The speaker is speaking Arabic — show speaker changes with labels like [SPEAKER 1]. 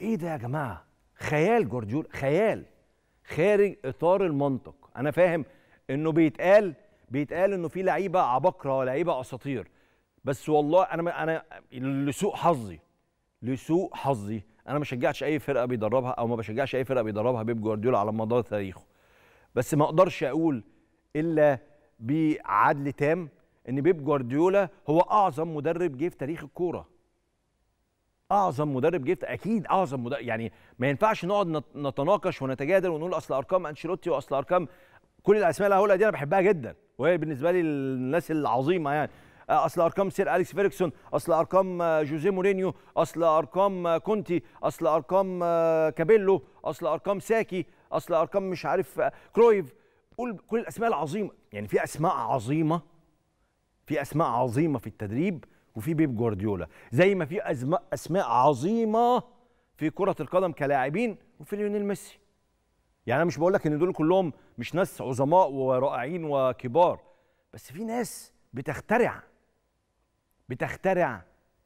[SPEAKER 1] ايه ده يا جماعه خيال جوارديولا خيال خارج اطار المنطق انا فاهم انه بيتقال بيتقال انه في لعيبه عباقره ولاعيبه اساطير بس والله انا انا لسوء حظي لسوء حظي انا ما بشجعش اي فرقه بيدربها او ما بشجعش اي فرقه بيدربها بيب جوارديولا على مدار تاريخه بس ما اقدرش اقول الا بعدل تام ان بيب جوارديولا هو اعظم مدرب جه في تاريخ الكوره اعظم مدرب جبت اكيد اعظم مدرب يعني ما ينفعش نقعد نتناقش ونتجادل ونقول اصل ارقام انشيلوتي واصل ارقام كل الاسماء اللي هقولها دي انا بحبها جدا وهي بالنسبه لي الناس العظيمه يعني آه، اصل ارقام سير اليكس فيركسون اصل ارقام آه، جوزيه مورينيو اصل ارقام آه، كونتي اصل ارقام كابيلو اصل ارقام ساكي اصل ارقام مش عارف كرويف قول كل الاسماء العظيمه يعني في اسماء عظيمه في اسماء عظيمه في التدريب وفي بيب جوارديولا زي ما في اسماء عظيمه في كره القدم كلاعبين وفي ليونيل ميسي يعني انا مش بقول لك ان دول كلهم مش ناس عظماء ورائعين وكبار بس في ناس بتخترع بتخترع